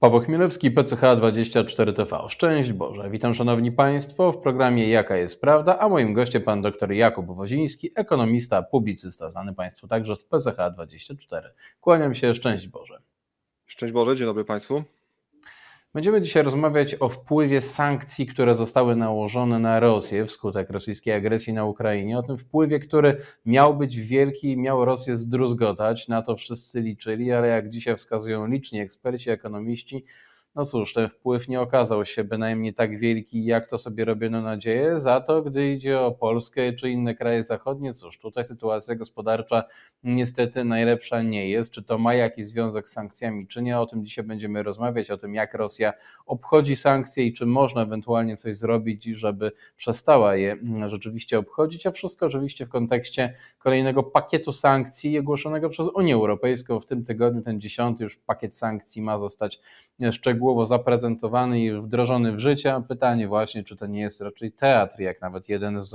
Paweł Chmielewski, PCH24TV. Szczęść Boże. Witam Szanowni Państwo w programie Jaka jest Prawda, a moim gościem pan dr Jakub Woziński, ekonomista, publicysta, znany Państwu także z PCH24. Kłaniam się, szczęść Boże. Szczęść Boże, dzień dobry Państwu. Będziemy dzisiaj rozmawiać o wpływie sankcji, które zostały nałożone na Rosję wskutek rosyjskiej agresji na Ukrainie, o tym wpływie, który miał być wielki i miał Rosję zdruzgotać. Na to wszyscy liczyli, ale jak dzisiaj wskazują liczni eksperci, ekonomiści, no cóż, ten wpływ nie okazał się bynajmniej tak wielki, jak to sobie robiono nadzieję. Za to, gdy idzie o Polskę czy inne kraje zachodnie, cóż, tutaj sytuacja gospodarcza niestety najlepsza nie jest. Czy to ma jakiś związek z sankcjami, czy nie? O tym dzisiaj będziemy rozmawiać, o tym, jak Rosja obchodzi sankcje i czy można ewentualnie coś zrobić, żeby przestała je mm, rzeczywiście obchodzić. A wszystko oczywiście w kontekście kolejnego pakietu sankcji ogłoszonego przez Unię Europejską w tym tygodniu. Ten dziesiąty już pakiet sankcji ma zostać e, szczegółowo szczegółowo zaprezentowany i wdrożony w życie. Pytanie właśnie, czy to nie jest raczej teatr, jak nawet jeden z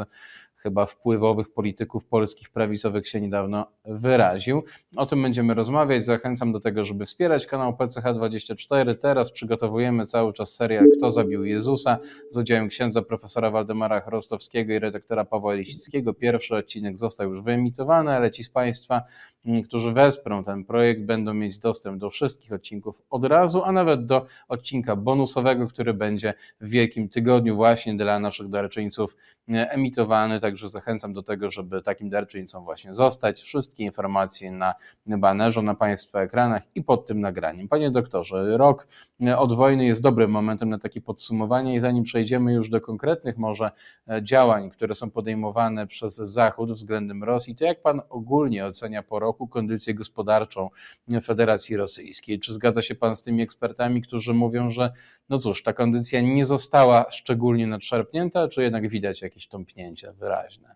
chyba wpływowych polityków polskich prawicowych się niedawno wyraził. O tym będziemy rozmawiać. Zachęcam do tego, żeby wspierać kanał PCH24. Teraz przygotowujemy cały czas serial Kto zabił Jezusa z udziałem księdza profesora Waldemara Chrostowskiego i redaktora Pawła Lisickiego. Pierwszy odcinek został już wyemitowany, ale ci z Państwa, mm, którzy wesprą ten projekt, będą mieć dostęp do wszystkich odcinków od razu, a nawet do odcinka bonusowego, który będzie w Wielkim Tygodniu właśnie dla naszych darczyńców mm, emitowany. Tak także zachęcam do tego, żeby takim darczyńcą właśnie zostać. Wszystkie informacje na banerze, na Państwa ekranach i pod tym nagraniem. Panie doktorze, rok od wojny jest dobrym momentem na takie podsumowanie i zanim przejdziemy już do konkretnych może e, działań, które są podejmowane przez Zachód względem Rosji, to jak Pan ogólnie ocenia po roku kondycję gospodarczą Federacji Rosyjskiej? Czy zgadza się Pan z tymi ekspertami, którzy mówią, że no cóż, ta kondycja nie została szczególnie nadszarpnięta, czy jednak widać jakieś tąpnięcia wyraźne? wyraźne.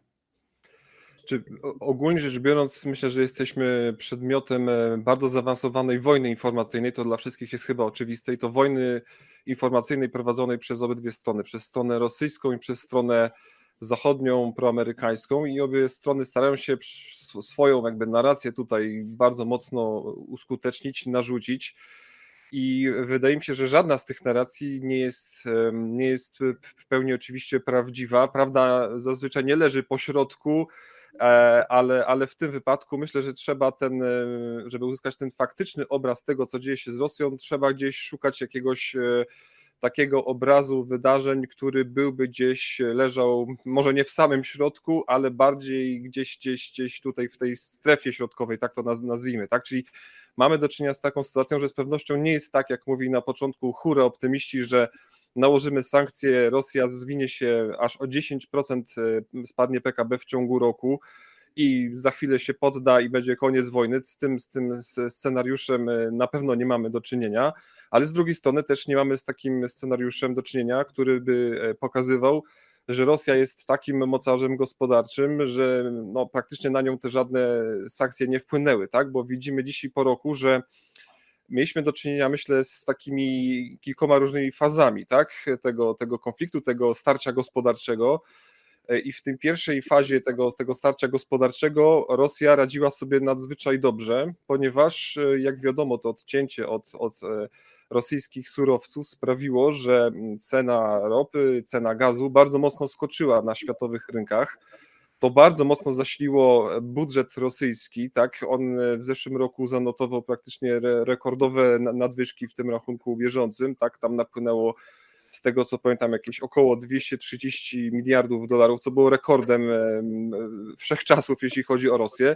Czy ogólnie rzecz biorąc, myślę, że jesteśmy przedmiotem e, bardzo zaawansowanej wojny informacyjnej. To dla wszystkich jest chyba oczywiste i to wojny informacyjnej prowadzonej przez obydwie strony, przez stronę rosyjską i przez stronę zachodnią, proamerykańską i obie strony starają się swoją jakby narrację tutaj bardzo mocno uskutecznić, narzucić. I wydaje mi się, że żadna z tych narracji nie jest, nie jest e, w pełni oczywiście prawdziwa. Prawda zazwyczaj nie leży po środku, e, ale, ale w tym wypadku myślę, że trzeba ten, e, żeby uzyskać ten faktyczny obraz tego, co dzieje się z Rosją, trzeba gdzieś szukać jakiegoś takiego obrazu wydarzeń, który byłby gdzieś e, leżał, może nie w samym środku, ale bardziej gdzieś, gdzieś, gdzieś tutaj w tej strefie środkowej, tak to nazwijmy, tak? Czyli mamy do czynienia z taką sytuacją, że z pewnością nie jest tak, jak mówi na początku chóra optymiści, że nałożymy sankcje, Rosja zwinie się aż o 10% e, spadnie PKB w ciągu roku i za chwilę się podda i będzie koniec wojny. Z tym, z tym scenariuszem y, na pewno nie mamy do czynienia, ale z drugiej strony też nie mamy z takim scenariuszem do czynienia, który by e, pokazywał, że Rosja jest takim mocarzem gospodarczym, że no, praktycznie na nią te żadne sankcje nie wpłynęły, tak? Bo widzimy dzisiaj po roku, że mieliśmy do czynienia, myślę, z takimi kilkoma różnymi fazami tak? tego, tego konfliktu, tego starcia gospodarczego. E, i w tej pierwszej fazie tego, tego starcia gospodarczego Rosja radziła sobie nadzwyczaj dobrze, ponieważ e, jak wiadomo to odcięcie od, od e, rosyjskich surowców sprawiło, że cena ropy, cena gazu bardzo mocno skoczyła na światowych rynkach. To bardzo mocno zasiliło budżet rosyjski. Tak? On w zeszłym roku zanotował praktycznie rekordowe nadwyżki w tym rachunku bieżącym. Tak? Tam napłynęło z tego co pamiętam, jakieś około 230 miliardów dolarów, co było rekordem wszechczasów, jeśli chodzi o Rosję.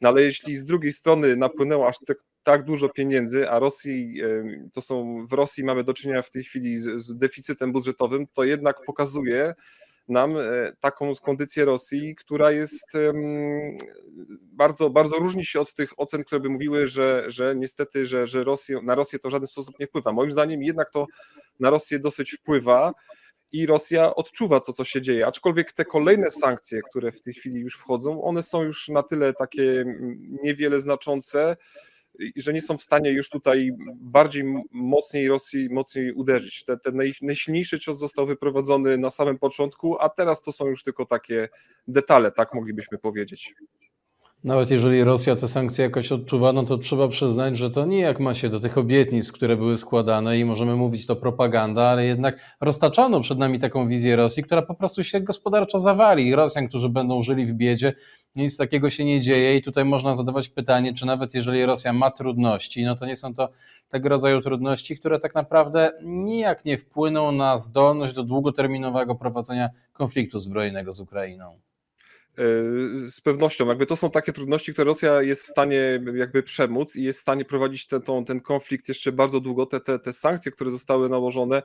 No ale jeśli z drugiej strony napłynęło aż tak, tak dużo pieniędzy, a Rosji, to są, w Rosji mamy do czynienia w tej chwili z, z deficytem budżetowym, to jednak pokazuje, nam e, taką kondycję Rosji, która jest bardzo, bardzo różni się od tych ocen, które by mówiły, że, że niestety, że, że Rosję, na Rosję to w żaden sposób nie wpływa. Moim zdaniem jednak to na Rosję dosyć wpływa i Rosja odczuwa to, co się dzieje. Aczkolwiek te kolejne sankcje, które w tej chwili już wchodzą, one są już na tyle takie niewiele znaczące, że nie są w stanie już tutaj bardziej mocniej Rosji mocniej uderzyć. Ten, ten najsilniejszy cios został wyprowadzony na samym początku, a teraz to są już tylko takie detale, tak moglibyśmy powiedzieć. Nawet jeżeli Rosja te sankcje jakoś odczuwa, no to trzeba przyznać, że to nie jak ma się do tych obietnic, które były składane i możemy mówić to propaganda, ale jednak roztaczano przed nami taką wizję Rosji, która po prostu się gospodarczo zawali. I Rosjan, którzy będą żyli w biedzie, nic takiego się nie dzieje i tutaj można zadawać pytanie, czy nawet jeżeli Rosja ma trudności, no to nie są to tego rodzaju trudności, które tak naprawdę nijak nie wpłyną na zdolność do długoterminowego prowadzenia konfliktu zbrojnego z Ukrainą. Y, z pewnością, jakby to są takie trudności, które Rosja jest w stanie jakby przemóc i jest w stanie prowadzić ten, ten, ten konflikt jeszcze bardzo długo. Te, te, te sankcje, które zostały nałożone,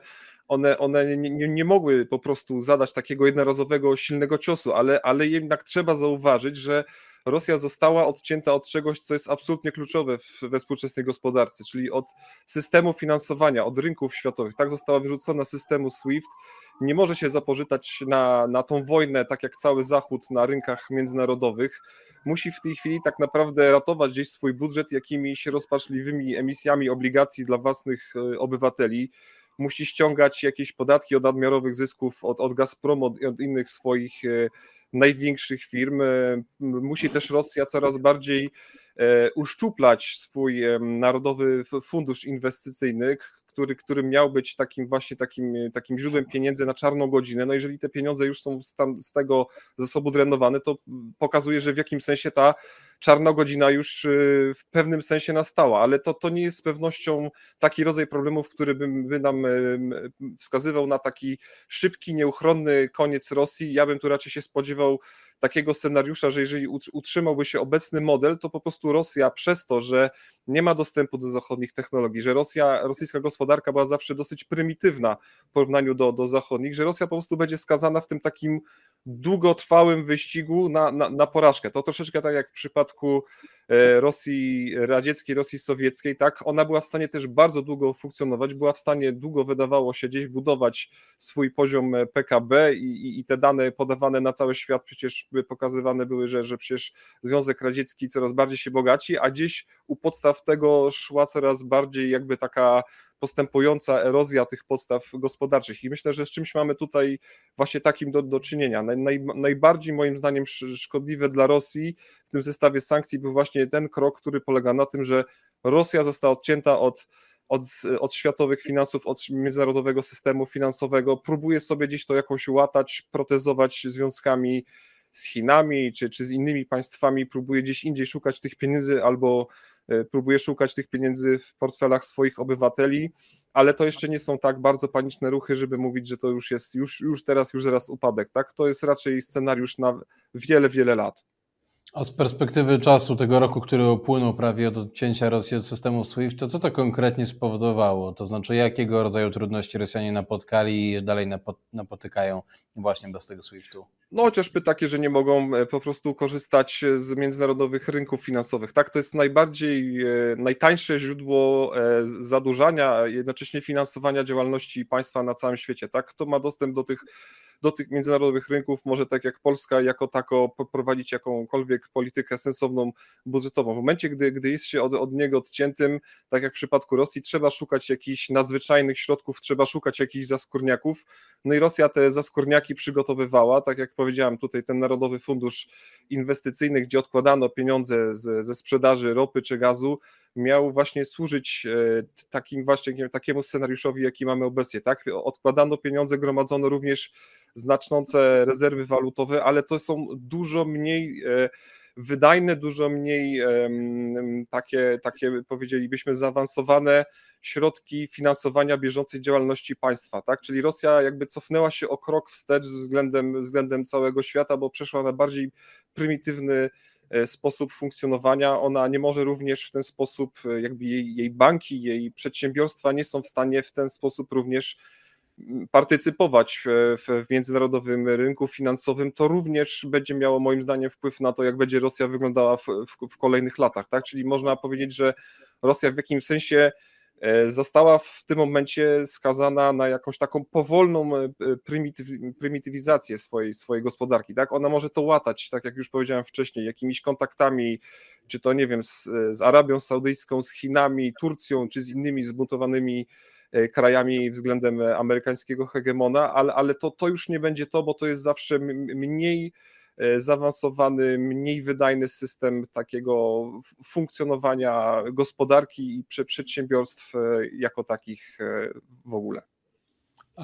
one, one nie, nie, nie mogły po prostu zadać takiego jednorazowego, silnego ciosu, ale, ale jednak trzeba zauważyć, że Rosja została odcięta od czegoś, co jest absolutnie kluczowe we współczesnej gospodarce, czyli od systemu finansowania, od rynków światowych. Tak została wyrzucona systemu SWIFT. Nie może się zapożytać na, na tą wojnę, tak jak cały Zachód na rynkach międzynarodowych. Musi w tej chwili tak naprawdę ratować gdzieś swój budżet jakimiś rozpaczliwymi emisjami obligacji dla własnych y, obywateli musi ściągać jakieś podatki od nadmiarowych zysków, od, od Gazpromu, od, od innych swoich e, największych firm. E, musi też Rosja coraz bardziej e, uszczuplać swój narodowy fundusz inwestycyjny, który, który miał być takim właśnie takim, takim źródłem pieniędzy na czarną godzinę. No jeżeli te pieniądze już są z, tam, z tego zasobu drenowane, to pokazuje, że w jakim sensie ta czarnogodzina godzina już y, w pewnym sensie nastała, ale to, to nie jest z pewnością taki rodzaj problemów, który by, by nam wskazywał na taki szybki, nieuchronny koniec Rosji. Ja bym tu raczej się spodziewał takiego scenariusza, że jeżeli utrzymałby się obecny model, to po prostu Rosja przez to, że nie ma dostępu do zachodnich technologii, że Rosja, rosyjska gospodarka była zawsze dosyć prymitywna w porównaniu do, do zachodnich, że Rosja po prostu będzie skazana w tym takim długotrwałym wyścigu na, na, na porażkę. To troszeczkę tak jak w przypadku przypadku e, Rosji radzieckiej, Rosji sowieckiej, tak, ona była w stanie też bardzo długo funkcjonować, była w stanie długo, wydawało się, gdzieś budować swój poziom e, PKB i, i, i te dane podawane na cały świat przecież były pokazywane były, że, że przecież Związek Radziecki coraz bardziej się bogaci, a gdzieś u podstaw tego szła coraz bardziej jakby taka postępująca erozja tych podstaw gospodarczych. I myślę, że z czymś mamy tutaj właśnie takim do, do czynienia. Naj, najbardziej moim zdaniem szkodliwe dla Rosji w tym zestawie sankcji był właśnie ten krok, który polega na tym, że Rosja została odcięta od od, od, światowych finansów, od międzynarodowego systemu finansowego. Próbuje sobie gdzieś to jakoś łatać, protezować związkami z Chinami czy, czy z innymi państwami, próbuje gdzieś indziej szukać tych pieniędzy albo E, próbuje szukać tych pieniędzy w portfelach swoich obywateli, ale to jeszcze nie są tak bardzo paniczne ruchy, żeby mówić, że to już jest już, już teraz, już zaraz upadek. Tak? To jest raczej scenariusz na wiele, wiele lat. A z perspektywy czasu tego roku, który opłynął prawie od odcięcia Rosji od systemu SWIFT, to co to konkretnie spowodowało? To znaczy, jakiego rodzaju trudności Rosjanie napotkali i dalej napotykają właśnie bez tego SWIFTu? no chociażby takie, że nie mogą e, po prostu korzystać z międzynarodowych rynków finansowych. Tak, to jest najbardziej, e, najtańsze źródło e, zadłużania, jednocześnie finansowania działalności państwa na całym świecie. Tak, kto ma dostęp do tych, do tych międzynarodowych rynków, może tak jak Polska jako tako prowadzić jakąkolwiek politykę sensowną budżetową. W momencie, gdy, gdy jest się od, od niego odciętym, tak jak w przypadku Rosji, trzeba szukać jakichś nadzwyczajnych środków, trzeba szukać jakichś zaskórniaków. No i Rosja te zaskórniaki przygotowywała, tak jak powiedziałem, tutaj ten Narodowy Fundusz Inwestycyjny, gdzie odkładano pieniądze z, ze sprzedaży ropy czy gazu, miał właśnie służyć e, takim właśnie takiemu scenariuszowi, jaki mamy obecnie. Tak? Odkładano pieniądze, gromadzono również znaczące rezerwy walutowe, ale to są dużo mniej e, wydajne, dużo mniej takie, takie powiedzielibyśmy zaawansowane środki finansowania bieżącej działalności państwa, tak? Czyli Rosja jakby cofnęła się o krok wstecz względem, względem całego świata, bo przeszła na bardziej prymitywny e, sposób funkcjonowania. Ona nie może również w ten sposób, e, jakby jej, jej banki, jej przedsiębiorstwa nie są w stanie w ten sposób również partycypować w, w międzynarodowym rynku finansowym, to również będzie miało moim zdaniem wpływ na to, jak będzie Rosja wyglądała w, w, w kolejnych latach. Tak? Czyli można powiedzieć, że Rosja w jakimś sensie e, została w tym momencie skazana na jakąś taką powolną e, prymityw, prymitywizację swojej, swojej gospodarki. Tak? Ona może to łatać, tak jak już powiedziałem wcześniej, jakimiś kontaktami, czy to nie wiem, z, z Arabią Saudyjską, z Chinami, Turcją, czy z innymi zbuntowanymi E, krajami względem amerykańskiego hegemona, ale, ale to, to już nie będzie to, bo to jest zawsze mniej e, zaawansowany, mniej wydajny system takiego funkcjonowania gospodarki i przedsiębiorstw e, jako takich w ogóle.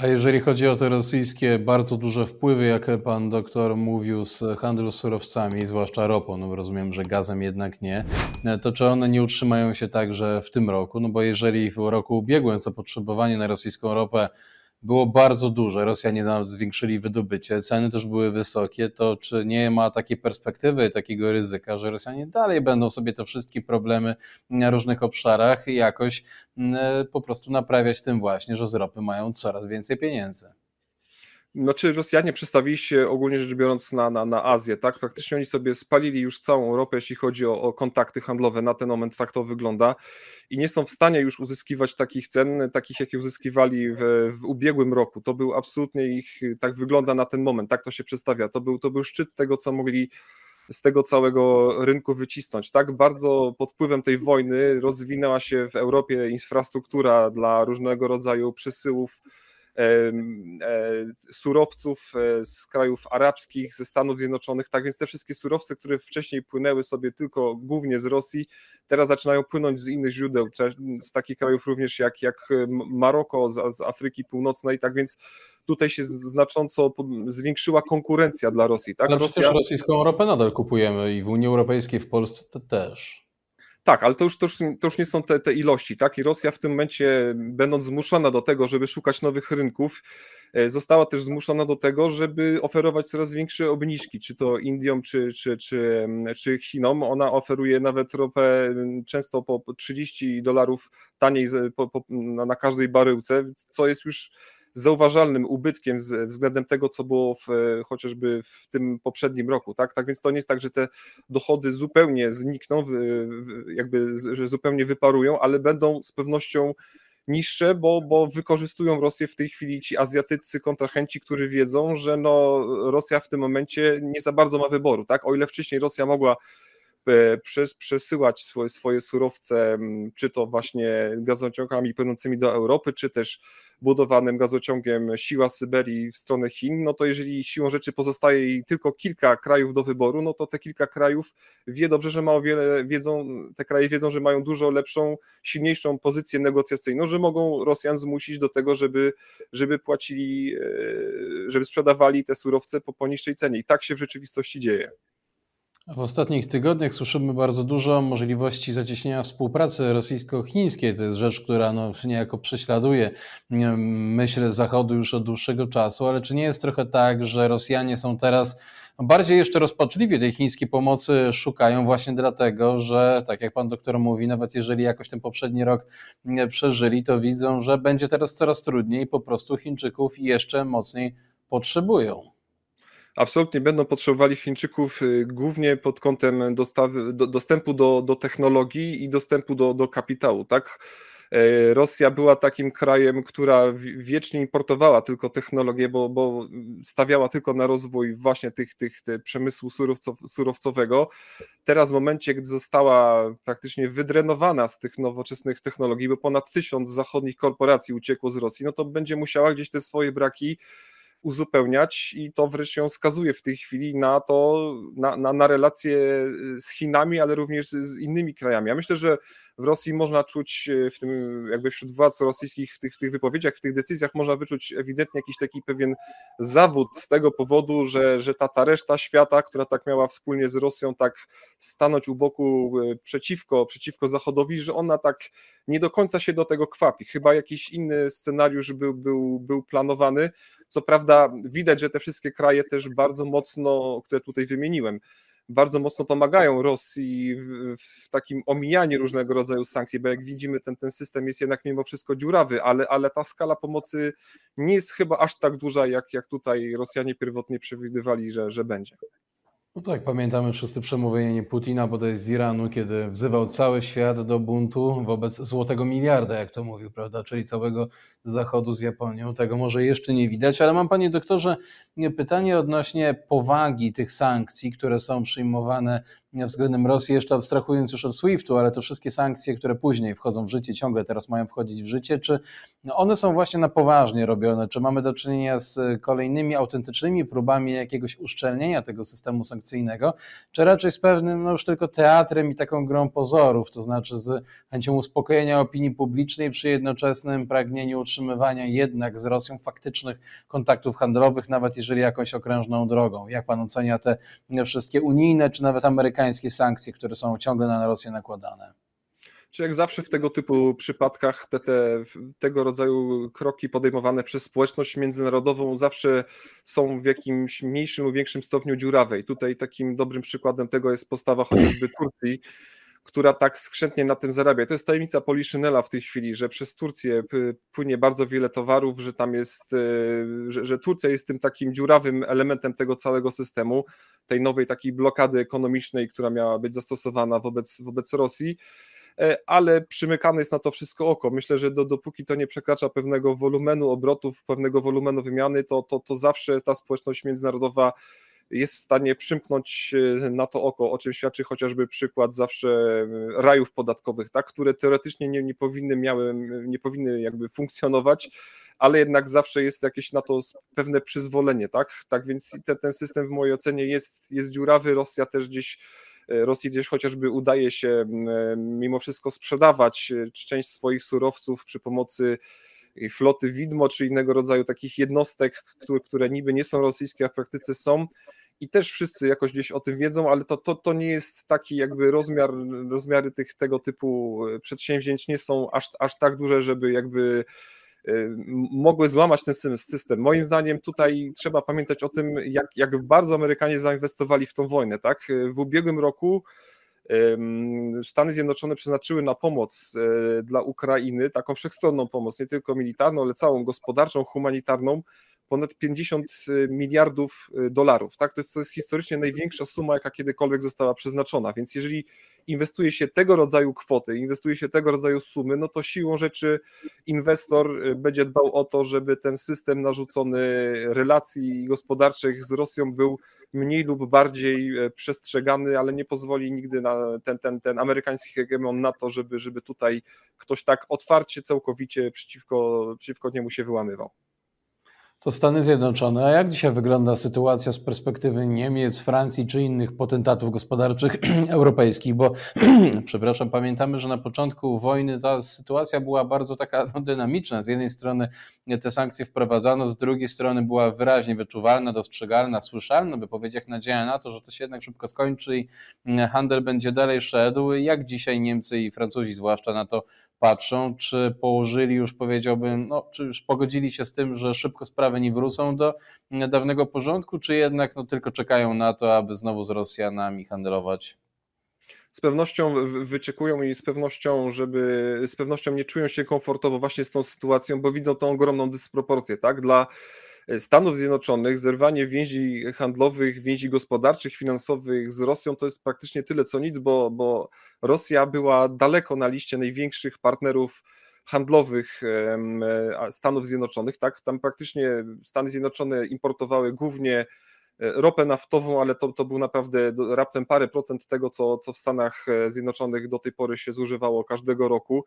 A jeżeli chodzi o te rosyjskie bardzo duże wpływy, jakie pan doktor mówił z handlu surowcami, zwłaszcza ropą, no rozumiem, że gazem jednak nie, to czy one nie utrzymają się także w tym roku? No bo jeżeli w roku ubiegłym zapotrzebowanie na rosyjską ropę było bardzo duże. Rosjanie zwiększyli wydobycie, ceny też były wysokie. To czy nie ma takiej perspektywy, takiego ryzyka, że Rosjanie dalej będą sobie te wszystkie problemy na różnych obszarach jakoś mm, po prostu naprawiać tym właśnie, że z ropy mają coraz więcej pieniędzy? no czy Rosjanie przestawili się ogólnie rzecz biorąc na, na, na Azję, tak? Praktycznie oni sobie spalili już całą Europę, jeśli chodzi o, o, kontakty handlowe. Na ten moment tak to wygląda i nie są w stanie już uzyskiwać takich cen, takich jakie uzyskiwali w, w ubiegłym roku. To był absolutnie ich, tak wygląda na ten moment, tak to się przedstawia. To był, to był szczyt tego, co mogli z tego całego rynku wycisnąć. Tak bardzo pod wpływem tej wojny rozwinęła się w Europie infrastruktura dla różnego rodzaju przesyłów E, surowców e, z krajów arabskich, ze Stanów Zjednoczonych. Tak więc te wszystkie surowce, które wcześniej płynęły sobie tylko głównie z Rosji, teraz zaczynają płynąć z innych źródeł, z takich krajów również jak, jak e, Maroko, z, z Afryki Północnej. Tak więc tutaj się znacząco zwiększyła konkurencja dla Rosji. Tak? No Rosja... przecież rosyjską ropę nadal kupujemy i w Unii Europejskiej, w Polsce też. Tak, ale to już, to już, to już nie są te, te ilości, tak? I Rosja w tym momencie, będąc zmuszana do tego, żeby szukać nowych rynków, e, została też zmuszona do tego, żeby oferować coraz większe obniżki, czy to Indiom, czy, czy, czy, czy Chinom. Ona oferuje nawet ropę często po 30 dolarów taniej na każdej baryłce, co jest już zauważalnym ubytkiem względem tego, co było w, chociażby w tym poprzednim roku. Tak? tak więc to nie jest tak, że te dochody zupełnie znikną, jakby że zupełnie wyparują, ale będą z pewnością niższe, bo, bo wykorzystują Rosję w tej chwili ci azjatycy kontrahenci, którzy wiedzą, że no, Rosja w tym momencie nie za bardzo ma wyboru. Tak? O ile wcześniej Rosja mogła E, przesyłać swoje, swoje surowce, czy to właśnie gazociągami płynącymi do Europy, czy też budowanym gazociągiem Siła Syberii w stronę Chin, no to jeżeli siłą rzeczy pozostaje jej tylko kilka krajów do wyboru, no to te kilka krajów wie dobrze, że ma o wiele, wiedzą, te kraje wiedzą, że mają dużo lepszą, silniejszą pozycję negocjacyjną, że mogą Rosjan zmusić do tego, żeby, żeby płacili, e, żeby sprzedawali te surowce po poniższej cenie. I tak się w rzeczywistości dzieje. W ostatnich tygodniach słyszymy bardzo dużo o możliwości zacieśnienia współpracy rosyjsko-chińskiej. To jest rzecz, która no, niejako prześladuje myśl Zachodu już od dłuższego czasu, ale czy nie jest trochę tak, że Rosjanie są teraz no, bardziej jeszcze rozpaczliwie tej chińskiej pomocy szukają właśnie dlatego, że tak jak pan doktor mówi, nawet jeżeli jakoś ten poprzedni rok przeżyli, to widzą, że będzie teraz coraz trudniej, po prostu Chińczyków jeszcze mocniej potrzebują absolutnie będą potrzebowali Chińczyków y, głównie pod kątem dostawy, do, dostępu do, do technologii i dostępu do, do kapitału, tak? E, Rosja była takim krajem, która wiecznie importowała tylko technologię, bo, bo stawiała tylko na rozwój właśnie tych, tych, tych przemysłu surowcowego. Teraz w momencie, gdy została praktycznie wydrenowana z tych nowoczesnych technologii, bo ponad tysiąc zachodnich korporacji uciekło z Rosji, no to będzie musiała gdzieś te swoje braki uzupełniać i to wreszcie ją wskazuje w tej chwili na to, na, na, na relacje y, z Chinami, ale również z innymi krajami. Ja myślę, że w Rosji można czuć, e, w tym jakby wśród władz rosyjskich, w tych, w tych wypowiedziach, w tych decyzjach można wyczuć ewidentnie jakiś taki pewien zawód z tego powodu, że, że ta, ta reszta świata, która tak miała wspólnie z Rosją tak stanąć u boku e, przeciwko, przeciwko Zachodowi, że ona tak nie do końca się do tego kwapi. Chyba jakiś inny scenariusz był, był, był planowany. Co prawda widać, że te wszystkie kraje też bardzo mocno, które tutaj wymieniłem, bardzo mocno pomagają Rosji w, w, takim omijaniu różnego rodzaju sankcji, bo jak widzimy, ten, ten system jest jednak mimo wszystko dziurawy, ale, ale ta skala pomocy nie jest chyba aż tak duża, jak, jak tutaj Rosjanie pierwotnie przewidywali, że, że będzie. No tak, pamiętamy wszyscy przemówienie Putina bodaj z Iranu, kiedy wzywał cały świat do buntu wobec złotego miliarda, jak to mówił, prawda, czyli całego zachodu z Japonią. Tego może jeszcze nie widać, ale mam panie doktorze pytanie odnośnie powagi tych sankcji, które są przyjmowane względem Rosji, jeszcze abstrahując już od SWIFT-u, ale to wszystkie sankcje, które później wchodzą w życie, ciągle teraz mają wchodzić w życie, czy no one są właśnie na poważnie robione? Czy mamy do czynienia z e, kolejnymi autentycznymi próbami jakiegoś uszczelnienia tego systemu sankcyjnego, czy raczej z pewnym no już tylko teatrem i taką grą pozorów, to znaczy z chęcią uspokojenia opinii publicznej przy jednoczesnym pragnieniu utrzymywania jednak z Rosją faktycznych kontaktów handlowych, nawet jeżeli jakąś okrężną drogą? Jak pan ocenia te e, wszystkie unijne czy nawet amerykańskie amerykańskie sankcje, które są ciągle na Rosję nakładane. Czy jak zawsze w tego typu przypadkach te, te, tego rodzaju kroki podejmowane przez społeczność międzynarodową zawsze są w jakimś mniejszym lub większym stopniu dziurawej. Tutaj takim dobrym przykładem tego jest postawa chociażby Turcji, która tak skrzętnie na tym zarabia. To jest tajemnica Poliszynela w tej chwili, że przez Turcję płynie bardzo wiele towarów, że tam jest, e, że, że Turcja jest tym takim dziurawym elementem tego całego systemu, tej nowej takiej blokady ekonomicznej, która miała być zastosowana wobec, wobec Rosji e, ale przymykane jest na to wszystko oko. Myślę, że do, dopóki to nie przekracza pewnego wolumenu obrotów, pewnego wolumenu wymiany, to, to, to zawsze ta społeczność międzynarodowa jest w stanie przymknąć e, na to oko, o czym świadczy chociażby przykład zawsze e, rajów podatkowych, tak, które teoretycznie nie, nie, powinny, miały, nie powinny jakby funkcjonować, ale jednak zawsze jest jakieś na to pewne przyzwolenie, tak, tak więc ten, ten system w mojej ocenie jest, jest dziurawy, Rosja też gdzieś e, Rosji gdzieś chociażby udaje się mimo wszystko sprzedawać część swoich surowców przy pomocy floty widmo czy innego rodzaju takich jednostek, które niby nie są rosyjskie, a w praktyce są i też wszyscy jakoś gdzieś o tym wiedzą, ale to, to, to nie jest taki jakby rozmiar, rozmiary tych, tego typu e, przedsięwzięć nie są aż, aż tak duże, żeby jakby e, mogły złamać ten system. Moim zdaniem tutaj trzeba pamiętać o tym, jak, jak bardzo Amerykanie zainwestowali w tą wojnę. Tak? E, w ubiegłym roku Stany Zjednoczone przeznaczyły na pomoc dla Ukrainy taką wszechstronną pomoc, nie tylko militarną, ale całą gospodarczą, humanitarną, ponad 50 y, miliardów y, dolarów. Tak? To, jest, to jest historycznie największa suma, jaka kiedykolwiek została przeznaczona. Więc jeżeli inwestuje się tego rodzaju kwoty, inwestuje się tego rodzaju sumy, no to siłą rzeczy inwestor y, będzie dbał o to, żeby ten system narzucony relacji gospodarczych z Rosją był mniej lub bardziej przestrzegany, ale nie pozwoli nigdy na ten, ten, ten amerykański hegemon na to, żeby, żeby tutaj ktoś tak otwarcie, całkowicie przeciwko, przeciwko niemu się wyłamywał to Stany Zjednoczone. A jak dzisiaj wygląda sytuacja z perspektywy Niemiec, Francji czy innych potentatów gospodarczych europejskich? Bo, przepraszam, pamiętamy, że na początku wojny ta sytuacja była bardzo taka no, dynamiczna. Z jednej strony te sankcje wprowadzano, z drugiej strony była wyraźnie wyczuwalna, dostrzegalna, słyszalna w wypowiedziach nadzieja na to, że to się jednak szybko skończy i handel będzie dalej szedł. Jak dzisiaj Niemcy i Francuzi zwłaszcza na to patrzą, czy położyli już, powiedziałbym, no, czy już pogodzili się z tym, że szybko sprawy nie wrócą do dawnego porządku, czy jednak no, tylko czekają na to, aby znowu z Rosjanami handlować? z pewnością wyczekują i z pewnością, żeby z pewnością nie czują się komfortowo właśnie z tą sytuacją, bo widzą tą ogromną dysproporcję, tak? Dla Stanów Zjednoczonych, zerwanie więzi handlowych, więzi gospodarczych, finansowych z Rosją to jest praktycznie tyle co nic, bo, bo Rosja była daleko na liście największych partnerów handlowych Stanów Zjednoczonych. Tak? Tam praktycznie Stany Zjednoczone importowały głównie e, ropę naftową, ale to, to był naprawdę raptem parę procent tego, co, co w Stanach e, Zjednoczonych do tej pory się zużywało każdego roku.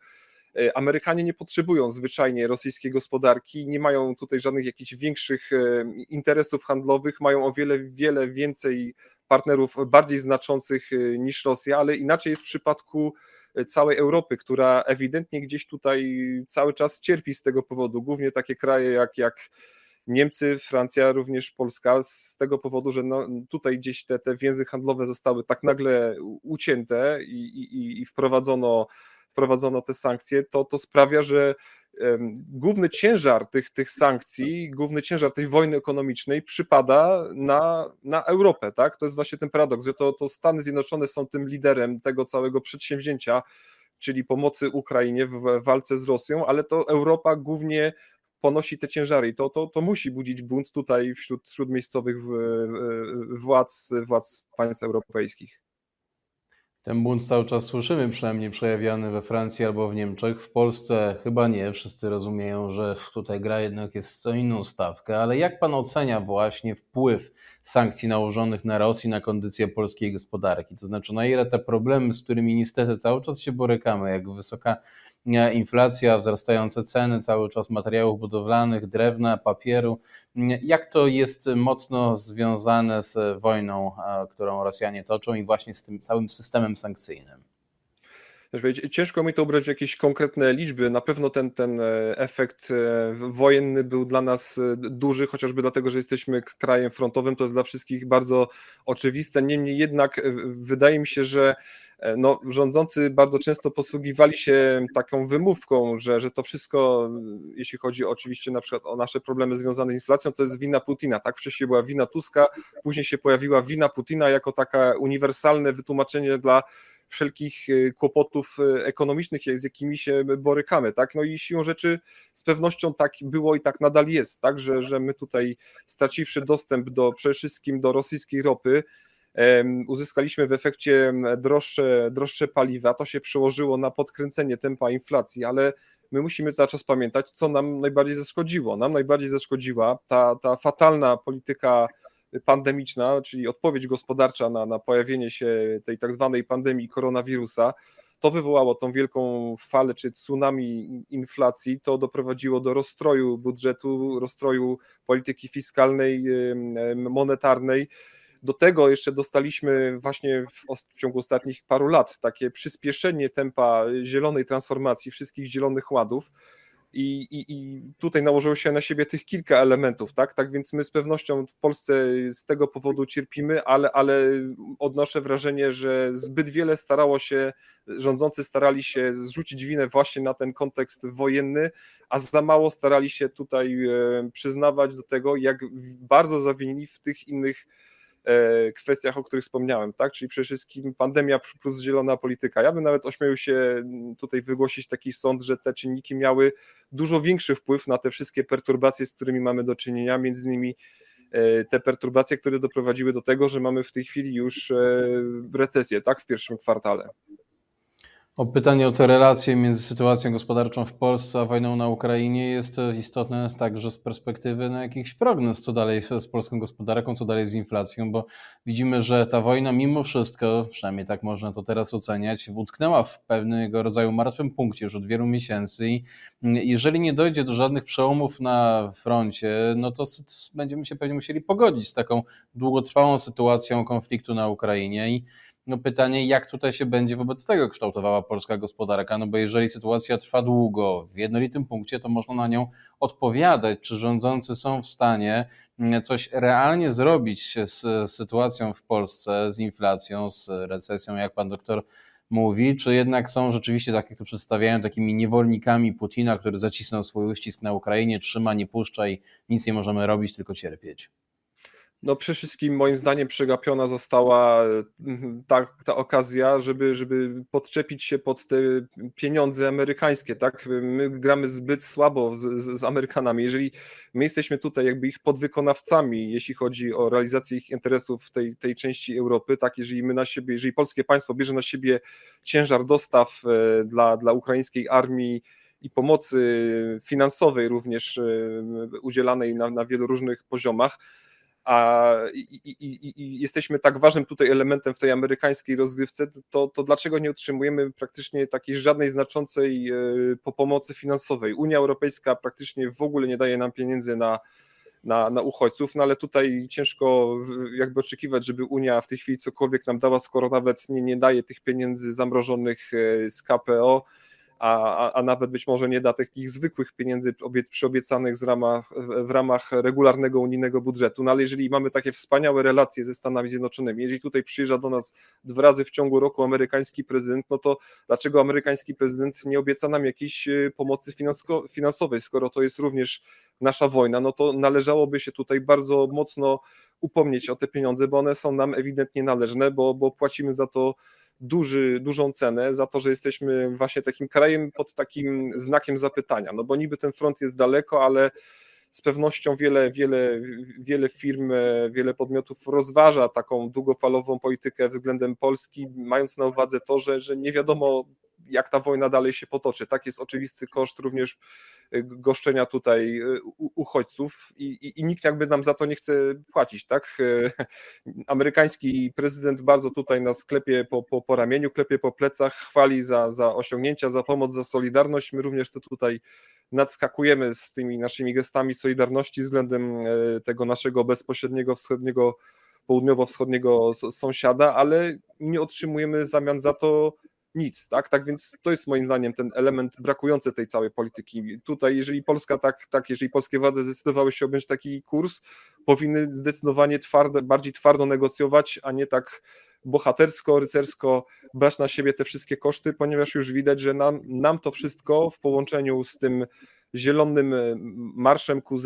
E, Amerykanie nie potrzebują zwyczajnie rosyjskiej gospodarki, nie mają tutaj żadnych jakichś większych e, interesów handlowych, mają o wiele, wiele więcej partnerów bardziej znaczących e, niż Rosja, ale inaczej jest w przypadku całej Europy, która ewidentnie gdzieś tutaj cały czas cierpi z tego powodu, głównie takie kraje jak, jak Niemcy, Francja, również Polska, z tego powodu, że no, tutaj gdzieś te, te więzy handlowe zostały tak nagle ucięte i, i, i wprowadzono wprowadzono te sankcje, to to sprawia, że główny ciężar tych, tych sankcji, główny ciężar tej wojny ekonomicznej przypada na, na Europę. Tak? To jest właśnie ten paradoks, że to, to Stany Zjednoczone są tym liderem tego całego przedsięwzięcia, czyli pomocy Ukrainie w walce z Rosją, ale to Europa głównie ponosi te ciężary i to, to, to musi budzić bunt tutaj wśród, wśród miejscowych władz, władz państw europejskich. Ten bunt cały czas słyszymy, przynajmniej przejawiany we Francji albo w Niemczech. W Polsce chyba nie. Wszyscy rozumieją, że tutaj gra jednak jest co inną stawkę. Ale jak pan ocenia właśnie wpływ sankcji nałożonych na Rosję na kondycję polskiej gospodarki? To znaczy, na ile te problemy, z którymi niestety cały czas się borykamy, jak wysoka inflacja, wzrastające ceny cały czas materiałów budowlanych, drewna, papieru. Jak to jest mocno związane z wojną, e, którą Rosjanie toczą i właśnie z tym całym systemem sankcyjnym? Ciężko mi to ubrać w jakieś konkretne liczby. Na pewno ten, ten e, efekt e, wojenny był dla nas duży, chociażby dlatego, że jesteśmy krajem frontowym. To jest dla wszystkich bardzo oczywiste. Niemniej jednak wydaje mi się, że E, no, rządzący bardzo często posługiwali się taką wymówką, że, że to wszystko, e, jeśli chodzi oczywiście na przykład o nasze problemy związane z inflacją, to jest wina Putina. Tak wcześniej była wina Tuska, później się pojawiła wina Putina jako taka uniwersalne wytłumaczenie dla wszelkich e, kłopotów ekonomicznych, z jakimi się borykamy, tak? No i siłą rzeczy z pewnością tak było i tak nadal jest, tak? Że, że my tutaj straciwszy dostęp do przede wszystkim do rosyjskiej ropy, uzyskaliśmy w efekcie droższe, droższe paliwa, to się przełożyło na podkręcenie tempa inflacji, ale my musimy cały czas pamiętać, co nam najbardziej zaszkodziło. Nam najbardziej zaszkodziła ta, ta fatalna polityka pandemiczna, czyli odpowiedź gospodarcza na, na pojawienie się tej tak zwanej pandemii koronawirusa. To wywołało tą wielką falę czy tsunami inflacji, to doprowadziło do rozstroju budżetu, rozstroju polityki fiskalnej, monetarnej do tego jeszcze dostaliśmy właśnie w, w, ciągu ostatnich paru lat takie przyspieszenie tempa zielonej transformacji wszystkich zielonych ładów. I, i, I tutaj nałożyło się na siebie tych kilka elementów, tak? Tak więc my z pewnością w Polsce z tego powodu cierpimy, ale, ale odnoszę wrażenie, że zbyt wiele starało się, rządzący starali się zrzucić winę właśnie na ten kontekst wojenny, a za mało starali się tutaj e, przyznawać do tego, jak bardzo zawinili w tych innych E, kwestiach, o których wspomniałem, tak? Czyli przede wszystkim pandemia plus zielona polityka. Ja bym nawet ośmielił się mm, tutaj wygłosić taki sąd, że te czynniki miały dużo większy wpływ na te wszystkie perturbacje, z którymi mamy do czynienia, między innymi e, te perturbacje, które doprowadziły do tego, że mamy w tej chwili już e, recesję, tak? W pierwszym kwartale. O pytanie o te relacje między sytuacją gospodarczą w Polsce a wojną na Ukrainie jest istotne także z perspektywy na no, jakichś prognoz, co dalej z polską gospodarką, co dalej z inflacją, bo widzimy, że ta wojna mimo wszystko, przynajmniej tak można to teraz oceniać, utknęła w pewnego rodzaju martwym punkcie już od wielu miesięcy i mm, jeżeli nie dojdzie do żadnych przełomów na froncie, no to będziemy się pewnie musieli pogodzić z taką długotrwałą sytuacją konfliktu na Ukrainie i no pytanie, jak tutaj się będzie wobec tego kształtowała polska gospodarka, no bo jeżeli sytuacja trwa długo w jednolitym punkcie, to można na nią odpowiadać, czy rządzący są w stanie mm, coś realnie zrobić z sytuacją w Polsce, z inflacją, z recesją, jak pan doktor mówi, czy jednak są rzeczywiście tak, jak to przedstawiają, takimi niewolnikami Putina, który zacisnął swój uścisk na Ukrainie, trzyma, nie puszcza i nic nie możemy robić, tylko cierpieć no przede wszystkim moim zdaniem przegapiona została e, ta, ta okazja, żeby, żeby podczepić się pod te pieniądze amerykańskie, tak? My gramy zbyt słabo z, z Amerykanami. Jeżeli my jesteśmy tutaj jakby ich podwykonawcami, jeśli chodzi o realizację ich interesów w tej, tej części Europy, tak? Jeżeli my na siebie, jeżeli polskie państwo bierze na siebie ciężar dostaw e, dla, dla ukraińskiej armii, i pomocy finansowej również e, udzielanej na, na wielu różnych poziomach, a i, i, i, jesteśmy tak ważnym tutaj elementem w tej amerykańskiej rozgrywce, to, to dlaczego nie otrzymujemy praktycznie takiej żadnej znaczącej e, po pomocy finansowej? Unia Europejska praktycznie w ogóle nie daje nam pieniędzy na, na, na uchodźców, no ale tutaj ciężko jakby oczekiwać, żeby Unia w tej chwili cokolwiek nam dała, skoro nawet nie, nie daje tych pieniędzy zamrożonych e, z KPO a, a nawet być może nie da takich zwykłych pieniędzy obiec, przyobiecanych z ramach, w ramach regularnego unijnego budżetu. No ale jeżeli mamy takie wspaniałe relacje ze Stanami Zjednoczonymi, jeżeli tutaj przyjeżdża do nas dwa razy w ciągu roku amerykański prezydent, no to dlaczego amerykański prezydent nie obieca nam jakiejś y, pomocy finansko, finansowej, skoro to jest również nasza wojna, no to należałoby się tutaj bardzo mocno upomnieć o te pieniądze, bo one są nam ewidentnie należne, bo, bo płacimy za to duży, dużą cenę za to, że jesteśmy właśnie takim krajem pod takim znakiem zapytania. No bo niby ten front jest daleko, ale z pewnością wiele, wiele, wiele firm, wiele podmiotów rozważa taką długofalową politykę względem Polski, mając na uwadze to, że, że nie wiadomo, jak ta wojna dalej się potoczy. Tak jest oczywisty koszt również y, goszczenia tutaj y, uchodźców i, i, i nikt jakby nam za to nie chce płacić, tak? Y, amerykański prezydent bardzo tutaj na sklepie po, po, po ramieniu, klepie po plecach, chwali za, za osiągnięcia, za pomoc, za solidarność. My również to tutaj nadskakujemy z tymi naszymi gestami solidarności względem tego naszego bezpośredniego wschodniego południowo-wschodniego sąsiada, ale nie otrzymujemy w zamian za to nic, tak? Tak więc to jest moim zdaniem ten element brakujący tej całej polityki. Tutaj, jeżeli Polska tak, tak jeżeli polskie władze zdecydowały się objąć taki kurs, powinny zdecydowanie twardo bardziej twardo negocjować, a nie tak bohatersko, rycersko brać na siebie te wszystkie koszty, ponieważ już widać, że nam, nam to wszystko w połączeniu z tym zielonym e, marszem ku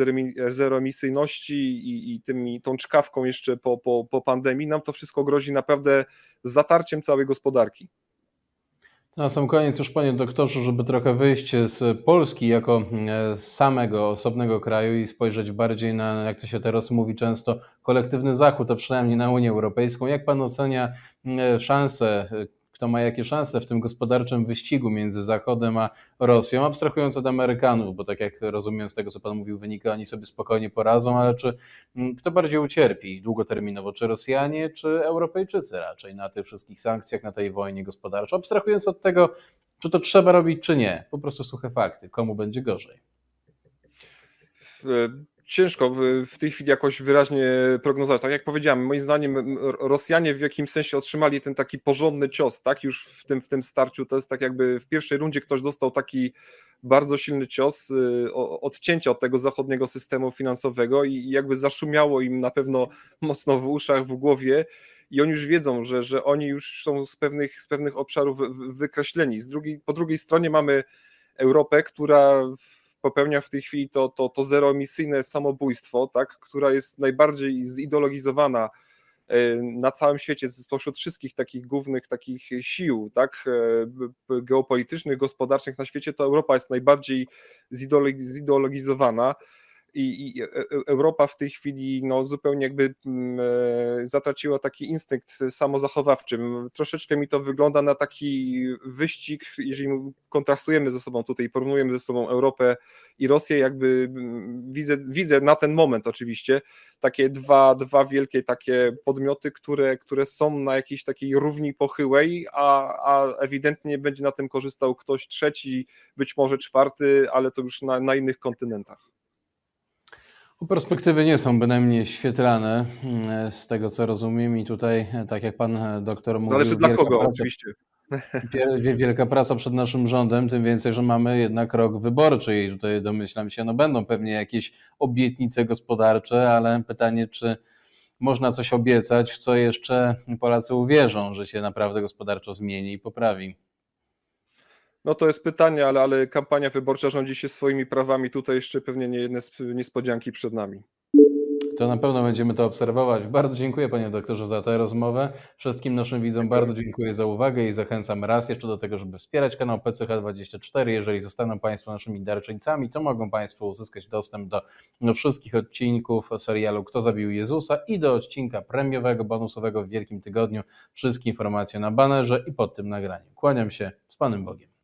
zeroemisyjności i, i tymi, tą czkawką jeszcze po, po, po pandemii, nam to wszystko grozi naprawdę zatarciem całej gospodarki. Na sam koniec już panie doktorze, żeby trochę wyjść z Polski jako e, samego osobnego kraju i spojrzeć bardziej na, jak to się teraz mówi często, kolektywny zachód, a przynajmniej na Unię Europejską. Jak pan ocenia e, szanse e, kto ma jakie szanse w tym gospodarczym wyścigu między Zachodem a Rosją, abstrahując od Amerykanów, bo tak jak rozumiem z tego, co Pan mówił, wynika, oni sobie spokojnie poradzą, ale czy mm, kto bardziej ucierpi długoterminowo, czy Rosjanie, czy Europejczycy raczej na tych wszystkich sankcjach, na tej wojnie gospodarczej, abstrahując od tego, czy to trzeba robić, czy nie, po prostu suche fakty, komu będzie gorzej ciężko w tej chwili jakoś wyraźnie prognozować. Tak jak powiedziałem, moim zdaniem Rosjanie w jakimś sensie otrzymali ten taki porządny cios, tak? Już w tym, w tym starciu to jest tak jakby w pierwszej rundzie ktoś dostał taki bardzo silny cios y, odcięcia od tego zachodniego systemu finansowego i jakby zaszumiało im na pewno mocno w uszach, w głowie i oni już wiedzą, że, że oni już są z pewnych, z pewnych obszarów wykreśleni. Z drugiej, po drugiej stronie mamy Europę, która w, popełnia w tej chwili to, to, to zeroemisyjne samobójstwo, tak, która jest najbardziej zideologizowana e, na całym świecie spośród wszystkich takich głównych takich sił tak, e, geopolitycznych, gospodarczych na świecie, to Europa jest najbardziej zideologizowana i, i e, e, Europa w tej chwili no, zupełnie jakby mm, e, zatraciła taki instynkt samozachowawczy. Troszeczkę mi to wygląda na taki wyścig, jeżeli kontrastujemy ze sobą tutaj, porównujemy ze sobą Europę i Rosję, jakby mm, widzę, widzę na ten moment oczywiście takie dwa, dwa wielkie takie podmioty, które, które są na jakiejś takiej równi pochyłej, a, a ewidentnie będzie na tym korzystał ktoś trzeci, być może czwarty, ale to już na, na innych kontynentach. Perspektywy nie są bynajmniej świetlane, mm, z tego co rozumiem, i tutaj, e, tak jak pan e, doktor mówił. Zależy dla kogo, praca, oczywiście. Wielka praca przed naszym rządem, tym więcej, że mamy jednak rok wyborczy, i tutaj domyślam się, no będą pewnie jakieś obietnice gospodarcze, ale pytanie, czy można coś obiecać, w co jeszcze Polacy uwierzą, że się naprawdę gospodarczo zmieni i poprawi. No to jest pytanie, ale, ale kampania wyborcza rządzi się swoimi prawami. Tutaj jeszcze pewnie nie jedne niespodzianki przed nami. To na pewno będziemy to obserwować. Bardzo dziękuję panie doktorze za tę rozmowę. Wszystkim naszym widzom dziękuję. bardzo dziękuję za uwagę i zachęcam raz jeszcze do tego, żeby wspierać kanał PCH24. Jeżeli zostaną Państwo naszymi darczyńcami, to mogą Państwo uzyskać dostęp do wszystkich odcinków serialu Kto zabił Jezusa i do odcinka premiowego, bonusowego w Wielkim Tygodniu. Wszystkie informacje na banerze i pod tym nagraniem. Kłaniam się z Panem Bogiem.